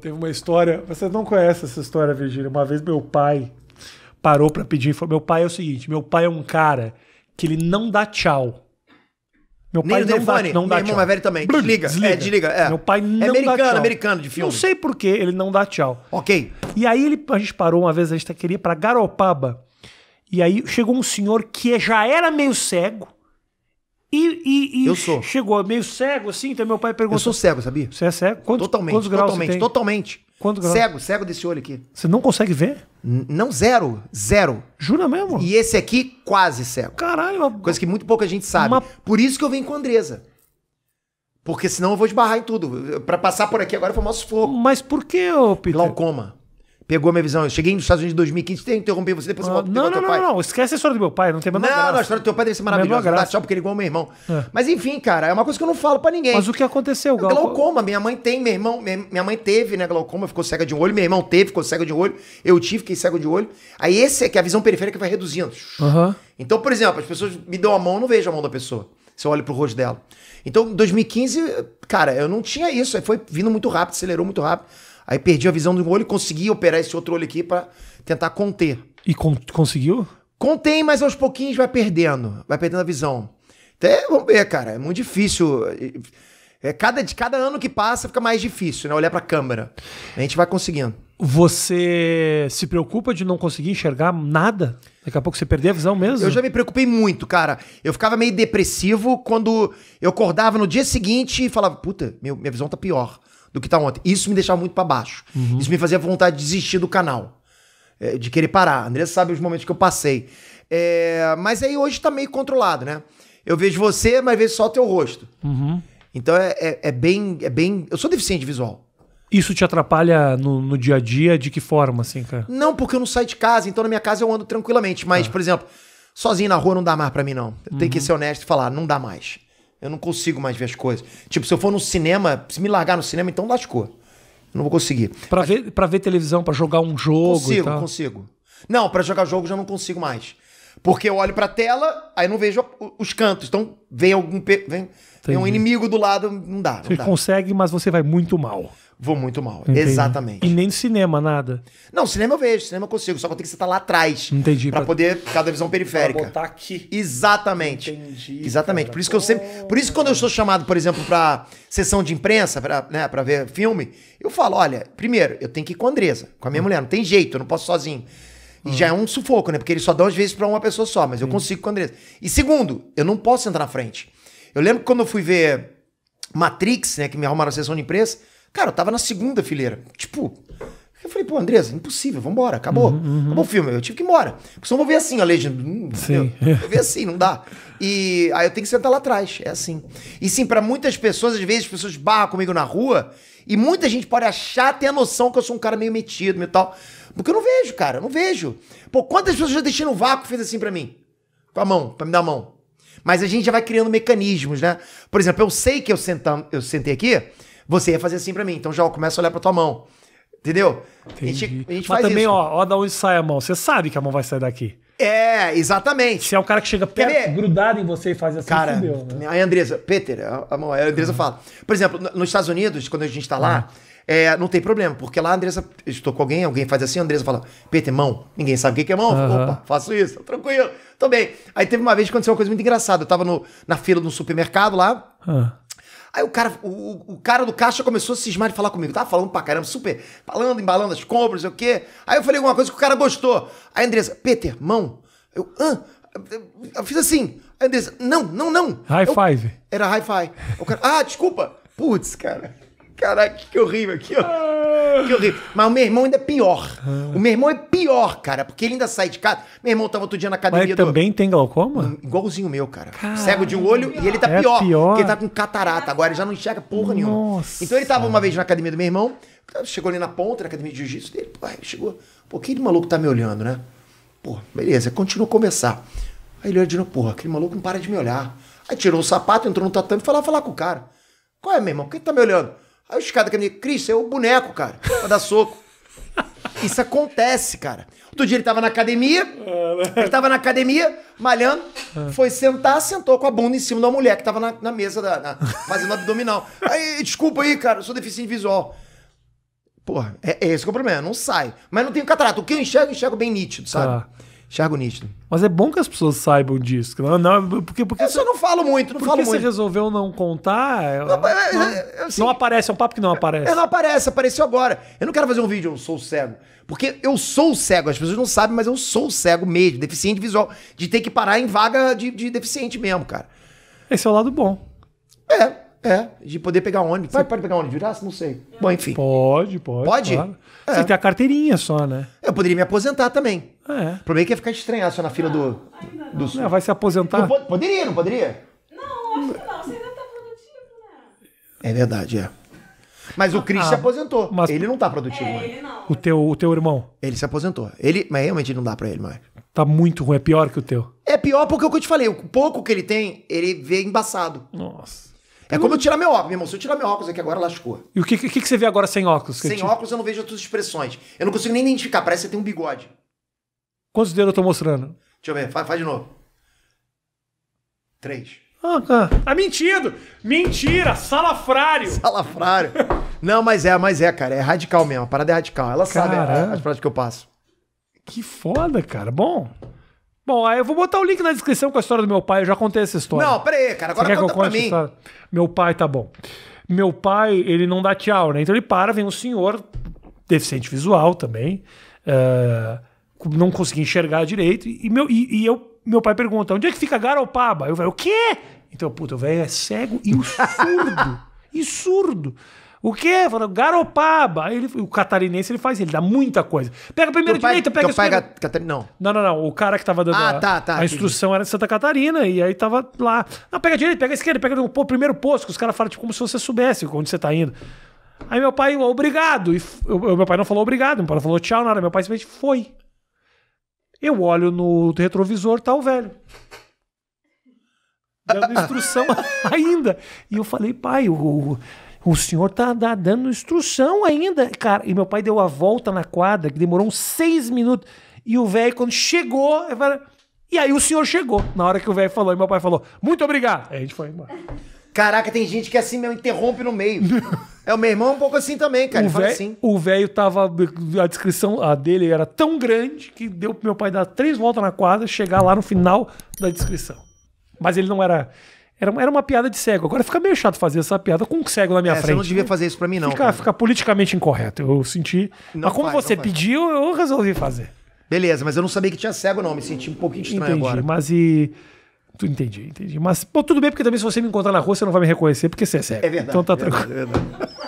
Teve uma história, você não conhece essa história, Virgínia. Uma vez meu pai parou para pedir, falou, meu pai é o seguinte, meu pai é um cara que ele não dá tchau. Meu Nem pai não dá, não dá tchau. é velho também. Blum, desliga, desliga. É, desliga. É. Meu pai é não é americano, dá tchau. americano de filme. Não sei por que ele não dá tchau. Ok. E aí ele, a gente parou uma vez, a gente queria para Garopaba. E aí chegou um senhor que já era meio cego. E, e, e eu sou. chegou meio cego, assim, então meu pai perguntou. Eu sou cego, sabia? Você é cego? Quantos, totalmente, quantos graus totalmente, totalmente. Quanto Cego, cego desse olho aqui. Você não consegue ver? N não, zero. Zero. Jura mesmo? E esse aqui, quase cego. Caralho. Coisa que muito pouca gente sabe. Uma... Por isso que eu venho com a Andresa. Porque senão eu vou esbarrar em tudo. Para passar por aqui agora foi é o fogo Mas por que, ô Peter? Glaucoma pegou minha visão. Eu cheguei nos Estados Unidos em 2015, tem interromper você, depois você ah, volta Não, não, não, não, esquece a história do meu pai, não tem mais Não, graça. a história do teu pai deve ser maravilhosa, tá, só porque ele é igual meu irmão. É. Mas enfim, cara, é uma coisa que eu não falo para ninguém. Mas o que aconteceu, é Gal? Glaucoma, minha mãe tem, meu irmão, minha mãe teve, né, glaucoma, ficou cega de um olho, meu irmão teve, ficou cego de um olho, eu tive, fiquei cego de um olho. Aí esse é que é a visão periférica vai reduzindo. Uhum. Então, por exemplo, as pessoas me dão a mão, eu não vejo a mão da pessoa. Se eu olho pro rosto dela. Então, em 2015, cara, eu não tinha isso. Foi vindo muito rápido, acelerou muito rápido. Aí perdi a visão de um olho e consegui operar esse outro olho aqui para tentar conter. E con conseguiu? Contém, mas aos pouquinhos vai perdendo. Vai perdendo a visão. Até, vamos ver, cara. É muito difícil. É, cada, de cada ano que passa fica mais difícil, né? Olhar pra câmera. A gente vai conseguindo. Você se preocupa de não conseguir enxergar nada? Daqui a pouco você perder a visão mesmo? Eu já me preocupei muito, cara. Eu ficava meio depressivo quando eu acordava no dia seguinte e falava: Puta, meu, minha visão tá pior do que tá ontem. Isso me deixava muito para baixo. Uhum. Isso me fazia vontade de desistir do canal. É, de querer parar. A Andressa sabe os momentos que eu passei. É, mas aí hoje tá meio controlado, né? Eu vejo você, mas vejo só o teu rosto. Uhum. Então é, é, é, bem, é bem. Eu sou deficiente visual. Isso te atrapalha no, no, dia a dia? De que forma, assim, cara? Não, porque eu não saio de casa, então na minha casa eu ando tranquilamente. Mas, ah. por exemplo, sozinho na rua não dá mais para mim, não. Eu uhum. Tenho que uhum. ser honesto e falar, não dá mais. Eu não consigo mais ver as coisas. Tipo, se eu for no cinema, se me largar no cinema, então lascou. Eu não vou conseguir. Pra, Mas... ver, pra ver televisão, para jogar um jogo. Consigo, consigo. Não, para jogar jogo já não consigo mais. Porque eu olho pra tela, aí não vejo os cantos. Então vem algum. Pe... Vem, vem um inimigo do lado, não dá. Não você dá. consegue, mas você vai muito mal vou muito mal. Entendi. Exatamente. E nem no cinema, nada. Não, cinema eu vejo, cinema eu consigo, só que eu tenho que estar lá atrás. Entendi. Pra, pra... poder ficar da visão periférica. Pra botar aqui. Exatamente. Entendi. Exatamente. Cara. Por isso que eu sempre. Por isso que quando eu sou chamado, por exemplo, pra sessão de imprensa, pra, né, pra ver filme, eu falo: olha, primeiro, eu tenho que ir com a Andresa, com a minha hum. mulher, não tem jeito, eu não posso sozinho. E hum. já é um sufoco, né? Porque eles só dão às vezes para uma pessoa só, mas eu consigo com a Andressa. E segundo, eu não posso entrar na frente. Eu lembro que quando eu fui ver Matrix, né? Que me arrumaram a sessão de imprensa, Cara, eu tava na segunda fileira. Tipo, eu falei, pô, Andresa, impossível, vambora, acabou. Uhum, uhum. Acabou o filme, eu tive que ir embora. Porque senão eu vou ver assim a legenda. Hum, sim. Eu vou ver assim, não dá. E aí eu tenho que sentar lá atrás, é assim. E sim, para muitas pessoas, às vezes as pessoas barram comigo na rua, e muita gente pode achar, tem a noção que eu sou um cara meio metido meio tal. Porque eu não vejo, cara, eu não vejo. Pô, quantas pessoas já deixei no vácuo fez assim para mim? Com a mão, pra me dar a mão. Mas a gente já vai criando mecanismos, né? Por exemplo, eu sei que eu, eu sentei aqui, você ia fazer assim para mim. Então já começa a olhar para tua mão. Entendeu? Entendi. A gente, a gente Mas também, isso. ó, ó da onde sai a mão. Você sabe que a mão vai sair daqui. É, exatamente. Se é o cara que chega perto, grudado em você e faz assim, cara, fudeu, né? Aí a Andresa, Peter, a, a, Andresa uhum. fala. Por exemplo, nos Estados Unidos, quando a gente tá lá, uhum. é, não tem problema, porque lá a Andresa, estou com alguém, alguém faz assim, a Andresa fala, Peter, mão. Ninguém sabe o que é mão. Uhum. Opa, faço isso, tranquilo, tô bem. Aí teve uma vez que aconteceu uma coisa muito engraçada. Eu tava no, na fila de um supermercado lá. Ah. Aí o cara, o, o cara do caixa começou a cismar de falar comigo. Tava falando pra caramba, super falando, embalando as compras, não sei o quê. Aí eu falei alguma coisa que o cara gostou. Aí a Andressa, Peter, mão. Eu, ah, eu fiz assim. Aí a Andressa, não, não, não. High eu, five. Era high five. O cara, ah, desculpa. Putz, cara. Caraca, que horrível, aqui, ó. Que horrível. Mas o meu irmão ainda é pior. O meu irmão é pior, cara, porque ele ainda sai de casa. Meu irmão tava outro dia na academia. Mas do... também tem glaucoma? Hum, igualzinho o meu, cara. Caramba. Cego de um olho e ele tá é pior, pior. Porque ele tá com catarata agora, ele já não enxerga porra Nossa. nenhuma. Então ele tava uma vez na academia do meu irmão, chegou ali na ponta, na academia de jiu-jitsu dele. Pô, ele chegou. Pô, que maluco tá me olhando, né? Pô, beleza, continua a conversar. Aí ele olhou de novo, porra, aquele maluco não para de me olhar. Aí tirou o sapato, entrou no tatame e foi lá falar com o cara. Qual é, meu irmão? Por que tá me olhando? Aí os caras daquele, Cris, é o boneco, cara, pra dar soco. Isso acontece, cara. Outro dia ele tava na academia, é, né? ele tava na academia, malhando, é. foi sentar, sentou com a bunda em cima da mulher que tava na, na mesa, da, na, fazendo abdominal. Aí, desculpa aí, cara, eu sou deficiente visual. Porra, é, é esse que é o problema, não sai. Mas não tem catarata. O que eu enxergo, eu enxergo bem nítido, sabe? Ah. Enxergo nítido. Mas é bom que as pessoas saibam disso. Não, não, porque, porque eu só não falo muito, não falo muito. Porque você resolveu não contar. É, não, não, é, é, assim, não, aparece, é um papo que não aparece. não aparece, apareceu agora. Eu não quero fazer um vídeo, eu sou cego. Porque eu sou cego, as pessoas não sabem, mas eu sou cego mesmo, deficiente visual. De ter que parar em vaga de, de deficiente mesmo, cara. Esse é o lado bom. É, é, de poder pegar ônibus. Você pode pegar ônibus de Iraça? Não sei. Bom, enfim. Pode, pode. Pode? Claro. É. Você tem a carteirinha só, né? Eu poderia me aposentar também. É. O problema é que ia ficar estranhar só na fila do, do Não, vai se aposentar? poderia, não poderia? Não, acho que não. Você ainda tá produtivo, né? É verdade, é. Mas o Chris ah, se aposentou. Mas... Ele não tá produtivo é, ele Não. O teu, o teu irmão? Ele se aposentou. Ele, mas realmente não dá pra ele mais. Tá muito ruim, é pior que o teu. É pior porque é o que eu te falei, o pouco que ele tem, ele vê embaçado. Nossa. É como eu tirar meu óculos, meu irmão. Se eu tirar meu óculos aqui agora, lascou. E o que, que, que você vê agora sem óculos? Sem óculos eu não vejo outras expressões. Eu não consigo nem identificar, parece que você tem um bigode. Quantos dedos eu tô mostrando? Deixa eu ver, faz, faz de novo. Três. Ah, ah. ah, mentindo! Mentira! Salafrário! Salafrário! não, mas é, mas é, cara. É radical mesmo. A parada é radical. Ela Caramba. sabe é, as práticas que eu passo. Que foda, cara. Bom. Bom, aí eu vou botar o link na descrição com a história do meu pai. Eu já contei essa história. Não, peraí, cara. Agora conta que eu pra mim. Essa... Meu pai, tá bom. Meu pai, ele não dá tchau, né? Então ele para, vem um senhor, deficiente visual também, uh, não conseguia enxergar direito. E, meu, e, e, eu, meu pai pergunta, onde é que fica Garopaba? Eu falei, o quê? Então, puta, o velho é cego e surdo. e surdo. O quê? Falou, Garopaba. Aí ele, o catarinense ele faz, ele dá muita coisa. Pega a primeira direita, pega a não. não, não, não. O cara que tava dando ah, a, tá, tá, a instrução era de Santa Catarina e aí tava lá. Não, pega a direita, pega a esquerda, pega o primeiro posto, que os caras falam tipo, como se você soubesse onde você tá indo. Aí meu pai, obrigado. E eu, meu pai não falou obrigado, meu pai não falou tchau, nada. Meu pai simplesmente foi. Eu olho no retrovisor, tá o velho. Dando instrução ainda. E eu falei, pai, o o senhor tá, tá, dando instrução ainda. Cara, e meu pai deu a volta na quadra, que demorou uns seis minutos. E o velho, quando chegou, falei, e aí o senhor chegou. Na hora que o velho falou, e meu pai falou, muito obrigado. Aí a gente foi embora. Caraca, tem gente que é assim me interrompe no meio. é, o meu irmão um pouco assim também, cara. O velho, assim. O velho tava. A descrição a dele era tão grande que deu pro meu pai dar três voltas na quadra, chegar lá no final da descrição. Mas ele não era. Era, era uma piada de cego. Agora fica meio chato fazer essa piada com um cego na minha é, frente. Você não devia fazer isso pra mim, não. Fica, fica politicamente incorreto. Eu senti. Não mas como faz, você pediu, eu resolvi fazer. Beleza, mas eu não sabia que tinha cego, não. Me senti um pouquinho estranho entendi, agora. Mas e. Entendi, entendi. Mas pô, tudo bem, porque também se você me encontrar na rua, você não vai me reconhecer, porque você é cego. É verdade. Então tá é tranquilo. É verdade.